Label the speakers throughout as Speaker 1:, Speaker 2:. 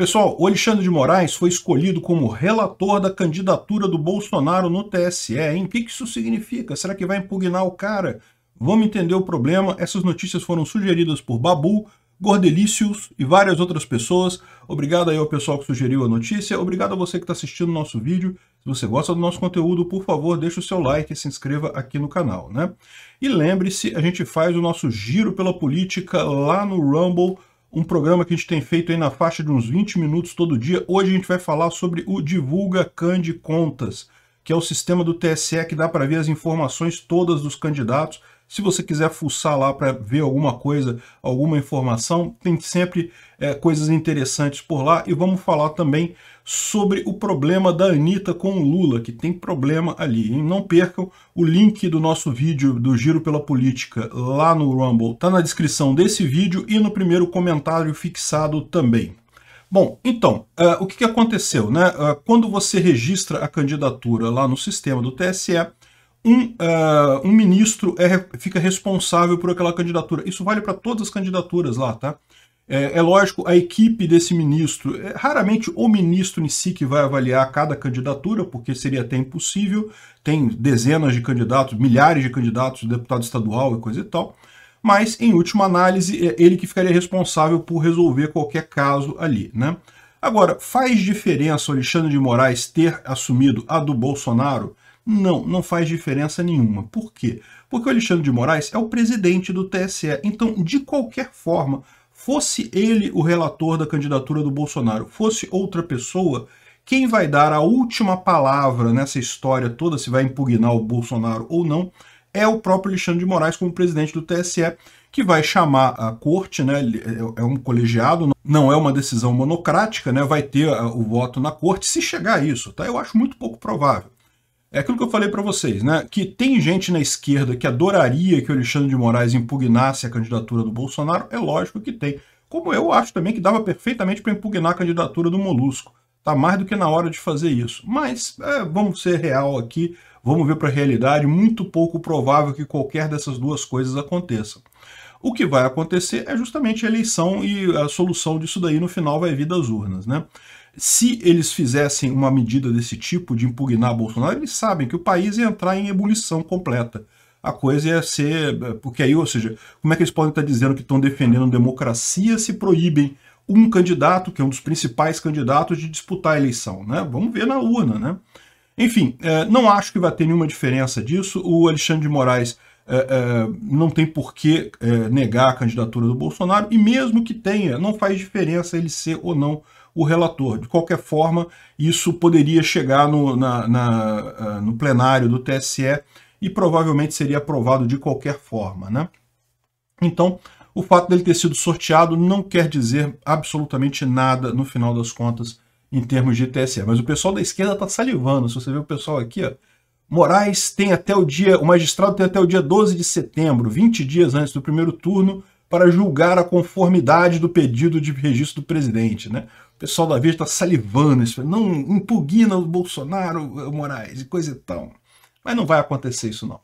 Speaker 1: Pessoal, o Alexandre de Moraes foi escolhido como relator da candidatura do Bolsonaro no TSE, hein? O que isso significa? Será que vai impugnar o cara? Vamos entender o problema. Essas notícias foram sugeridas por Babu, Gordelícios e várias outras pessoas. Obrigado aí ao pessoal que sugeriu a notícia. Obrigado a você que está assistindo o nosso vídeo. Se você gosta do nosso conteúdo, por favor, deixe o seu like e se inscreva aqui no canal, né? E lembre-se, a gente faz o nosso giro pela política lá no Rumble, um programa que a gente tem feito aí na faixa de uns 20 minutos todo dia. Hoje a gente vai falar sobre o Divulga candi Contas, que é o sistema do TSE que dá para ver as informações todas dos candidatos se você quiser fuçar lá para ver alguma coisa, alguma informação, tem sempre é, coisas interessantes por lá. E vamos falar também sobre o problema da Anitta com o Lula, que tem problema ali. E não percam o link do nosso vídeo do Giro pela Política lá no Rumble. Está na descrição desse vídeo e no primeiro comentário fixado também. Bom, então, uh, o que, que aconteceu? Né? Uh, quando você registra a candidatura lá no sistema do TSE, um, uh, um ministro é, fica responsável por aquela candidatura. Isso vale para todas as candidaturas lá, tá? É, é, lógico, a equipe desse ministro, é, raramente o ministro em si que vai avaliar cada candidatura, porque seria até impossível, tem dezenas de candidatos, milhares de candidatos, deputado estadual e coisa e tal, mas, em última análise, é ele que ficaria responsável por resolver qualquer caso ali, né? Agora, faz diferença o Alexandre de Moraes ter assumido a do Bolsonaro? Não, não faz diferença nenhuma. Por quê? Porque o Alexandre de Moraes é o presidente do TSE. Então, de qualquer forma, fosse ele o relator da candidatura do Bolsonaro, fosse outra pessoa, quem vai dar a última palavra nessa história toda, se vai impugnar o Bolsonaro ou não, é o próprio Alexandre de Moraes como presidente do TSE, que vai chamar a corte, né? É, é um colegiado, não é uma decisão monocrática, né? Vai ter ah, o voto na corte se chegar a isso, tá? Eu acho muito pouco provável. É aquilo que eu falei para vocês, né? Que tem gente na esquerda que adoraria que o Alexandre de Moraes impugnasse a candidatura do Bolsonaro, é lógico que tem. Como eu acho também que dava perfeitamente para impugnar a candidatura do Molusco. Tá mais do que na hora de fazer isso. Mas é, vamos ser real aqui, vamos ver para a realidade, muito pouco provável que qualquer dessas duas coisas aconteça. O que vai acontecer é justamente a eleição e a solução disso daí no final vai vir das urnas, né? se eles fizessem uma medida desse tipo de impugnar Bolsonaro, eles sabem que o país ia entrar em ebulição completa. A coisa ia ser. Porque aí, ou seja, como é que eles podem estar dizendo que estão defendendo democracia se proíbem um candidato, que é um dos principais candidatos, de disputar a eleição? Né? Vamos ver na urna, né? Enfim, eh, não acho que vai ter nenhuma diferença disso. O Alexandre de Moraes é, é, não tem por que é, negar a candidatura do Bolsonaro, e mesmo que tenha, não faz diferença ele ser ou não o relator. De qualquer forma, isso poderia chegar no, na, na, é, no plenário do TSE e provavelmente seria aprovado de qualquer forma. Né? Então, o fato dele ter sido sorteado não quer dizer absolutamente nada, no final das contas, em termos de TSE. Mas o pessoal da esquerda está salivando. Se você vê o pessoal aqui, ó, Moraes tem até o dia, o magistrado tem até o dia 12 de setembro, 20 dias antes do primeiro turno, para julgar a conformidade do pedido de registro do presidente, né? O pessoal da Veja está salivando, isso, não impugna o Bolsonaro, o Moraes, e coisa e tal. Mas não vai acontecer isso não.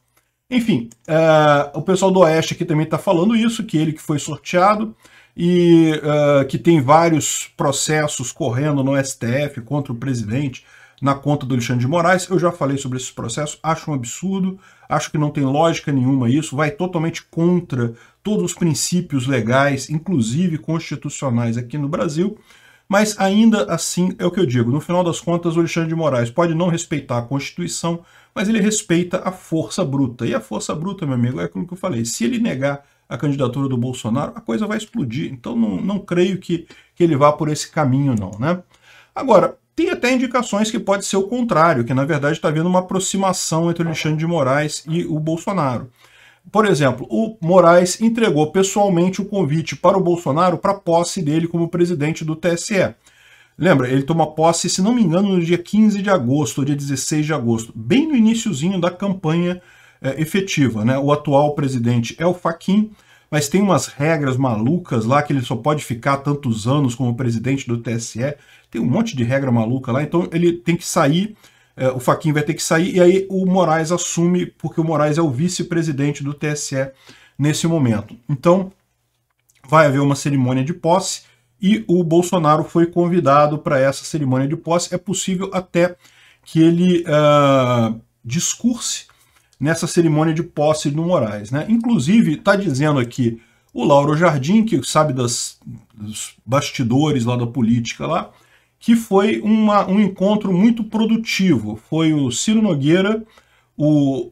Speaker 1: Enfim, uh, o pessoal do Oeste aqui também está falando isso, que ele que foi sorteado e uh, que tem vários processos correndo no STF contra o presidente, na conta do Alexandre de Moraes. Eu já falei sobre esse processo, acho um absurdo, acho que não tem lógica nenhuma isso, vai totalmente contra todos os princípios legais, inclusive constitucionais aqui no Brasil. Mas ainda assim, é o que eu digo, no final das contas o Alexandre de Moraes pode não respeitar a Constituição, mas ele respeita a força bruta. E a força bruta, meu amigo, é aquilo que eu falei. Se ele negar a candidatura do Bolsonaro, a coisa vai explodir. Então não, não creio que, que ele vá por esse caminho não, né? Agora, tem até indicações que pode ser o contrário, que na verdade está havendo uma aproximação entre o Alexandre de Moraes e o Bolsonaro. Por exemplo, o Moraes entregou pessoalmente o convite para o Bolsonaro para posse dele como presidente do TSE. Lembra, ele toma posse, se não me engano, no dia 15 de agosto, ou dia 16 de agosto, bem no iníciozinho da campanha é, efetiva. Né? O atual presidente é o Faquim, mas tem umas regras malucas lá que ele só pode ficar tantos anos como presidente do TSE. Tem um monte de regra maluca lá, então ele tem que sair, é, o faquinha vai ter que sair, e aí o Moraes assume, porque o Moraes é o vice-presidente do TSE nesse momento. Então, vai haver uma cerimônia de posse, e o Bolsonaro foi convidado para essa cerimônia de posse. É possível até que ele uh, discurse nessa cerimônia de posse do Moraes. Né? Inclusive, está dizendo aqui o Lauro Jardim, que sabe das, dos bastidores lá da política lá, que foi uma, um encontro muito produtivo. Foi o Ciro Nogueira, o,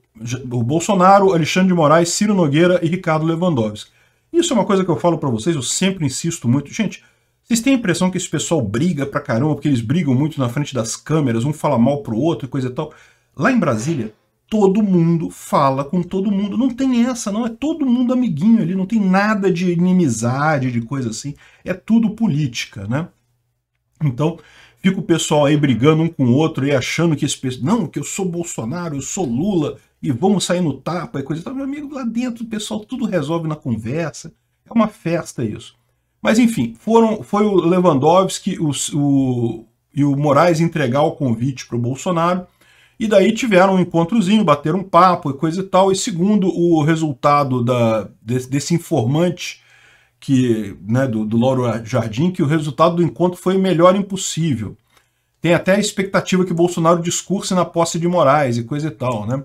Speaker 1: o Bolsonaro, Alexandre de Moraes, Ciro Nogueira e Ricardo Lewandowski. Isso é uma coisa que eu falo para vocês, eu sempre insisto muito. Gente, vocês têm a impressão que esse pessoal briga pra caramba, porque eles brigam muito na frente das câmeras, um fala mal pro outro e coisa e tal. Lá em Brasília, todo mundo fala com todo mundo. Não tem essa, não. É todo mundo amiguinho ali, não tem nada de inimizade, de coisa assim. É tudo política, né? Então, fica o pessoal aí brigando um com o outro e achando que esse pessoal, não, que eu sou Bolsonaro, eu sou Lula, e vamos sair no tapa e coisa e tal. Meu amigo, lá dentro o pessoal tudo resolve na conversa. É uma festa isso. Mas enfim, foram, foi o Lewandowski o, o, e o Moraes entregar o convite para o Bolsonaro. E daí tiveram um encontrozinho, bateram um papo e coisa e tal. E segundo o resultado da, desse, desse informante que, né, do, do Lauro Jardim, que o resultado do encontro foi melhor impossível. Tem até a expectativa que Bolsonaro discurse na posse de Moraes e coisa e tal, né?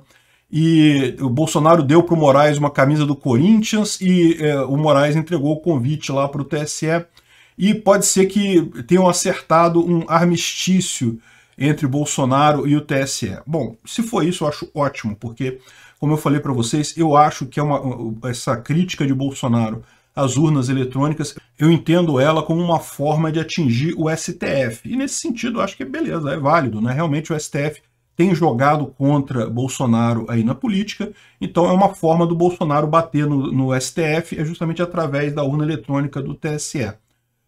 Speaker 1: E o Bolsonaro deu para o Moraes uma camisa do Corinthians e é, o Moraes entregou o convite lá para o TSE. E pode ser que tenham acertado um armistício entre Bolsonaro e o TSE. Bom, se for isso, eu acho ótimo, porque, como eu falei para vocês, eu acho que é uma, essa crítica de Bolsonaro as urnas eletrônicas, eu entendo ela como uma forma de atingir o STF. E nesse sentido, acho que é beleza, é válido, né? Realmente o STF tem jogado contra Bolsonaro aí na política, então é uma forma do Bolsonaro bater no, no STF, é justamente através da urna eletrônica do TSE.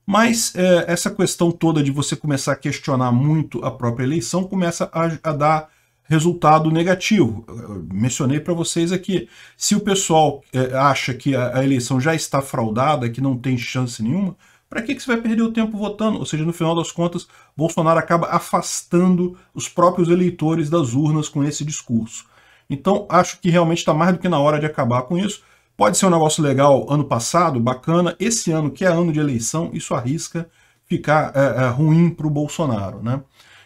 Speaker 1: Mas é, essa questão toda de você começar a questionar muito a própria eleição começa a, a dar resultado negativo. Eu mencionei para vocês aqui. Se o pessoal é, acha que a, a, eleição já está fraudada, que não tem chance nenhuma, para que, que você vai perder o tempo votando? Ou seja, no final das contas, Bolsonaro acaba afastando os próprios eleitores das urnas com esse discurso. Então, acho que realmente está mais do que na hora de acabar com isso. Pode ser um negócio legal ano passado, bacana. Esse ano, que é ano de eleição, isso arrisca ficar é, é, ruim para o Bolsonaro. Né?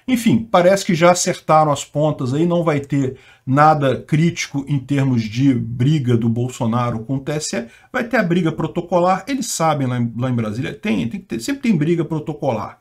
Speaker 1: Enfim, parece que já acertaram as pontas aí, não vai ter nada crítico em termos de briga do Bolsonaro com o TSE, vai ter a briga protocolar, eles sabem lá em, lá em Brasília, tem, tem ter, sempre tem briga protocolar,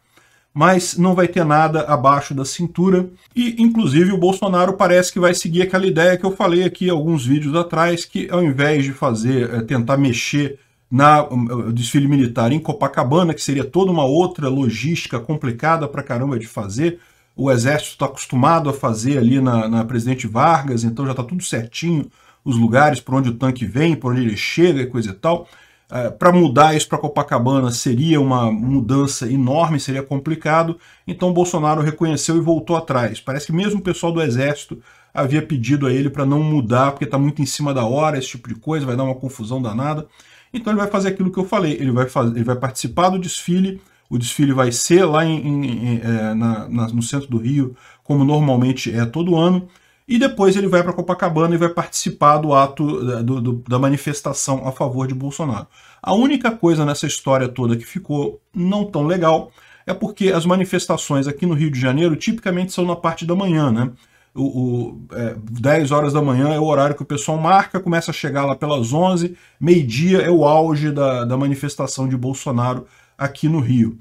Speaker 1: mas não vai ter nada abaixo da cintura, e inclusive o Bolsonaro parece que vai seguir aquela ideia que eu falei aqui alguns vídeos atrás, que ao invés de fazer, é, tentar mexer na eh, desfile militar em Copacabana, que seria toda uma outra logística complicada para caramba de fazer, o Exército está acostumado a fazer ali na, na Presidente Vargas, então já está tudo certinho, os lugares por onde o tanque vem, por onde ele chega e coisa e tal. É, para mudar isso para Copacabana seria uma mudança enorme, seria complicado. Então Bolsonaro reconheceu e voltou atrás. Parece que mesmo o pessoal do Exército havia pedido a ele para não mudar, porque está muito em cima da hora, esse tipo de coisa, vai dar uma confusão danada. Então ele vai fazer aquilo que eu falei, ele vai, ele vai participar do desfile o desfile vai ser lá em, em, é, na, na, no centro do Rio, como normalmente é todo ano. E depois ele vai para Copacabana e vai participar do ato do, do, da manifestação a favor de Bolsonaro. A única coisa nessa história toda que ficou não tão legal é porque as manifestações aqui no Rio de Janeiro tipicamente são na parte da manhã, né? o, o, é, 10 horas da manhã é o horário que o pessoal marca, começa a chegar lá pelas 11, meio-dia é o auge da, da manifestação de Bolsonaro aqui no Rio.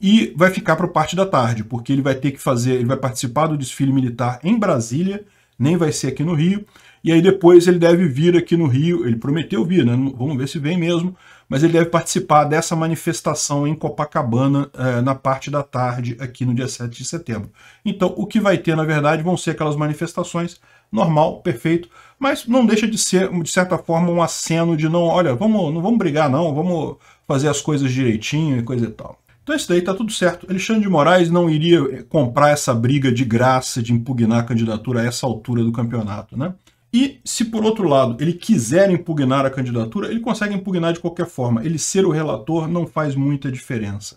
Speaker 1: E vai ficar para parte da tarde, porque ele vai ter que fazer, ele vai participar do desfile militar em Brasília, nem vai ser aqui no Rio, e aí depois ele deve vir aqui no Rio, ele prometeu vir, né? vamos ver se vem mesmo, mas ele deve participar dessa manifestação em Copacabana eh, na parte da tarde, aqui no dia 7 de setembro. Então, o que vai ter, na verdade, vão ser aquelas manifestações, normal, perfeito, mas não deixa de ser, de certa forma, um aceno de não, olha, vamos, não vamos brigar não, vamos fazer as coisas direitinho e coisa e tal. Então isso daí tá tudo certo. Alexandre de Moraes não iria eh, comprar essa briga de graça de impugnar a candidatura a essa altura do campeonato, né? E se por outro lado ele quiser impugnar a candidatura, ele consegue impugnar de qualquer forma. Ele ser o relator não faz muita diferença.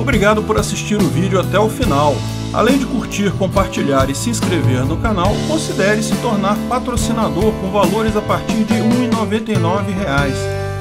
Speaker 1: Obrigado por assistir o vídeo até o final. Além de curtir, compartilhar e se inscrever no canal, considere se tornar patrocinador com valores a partir de R$ 1,99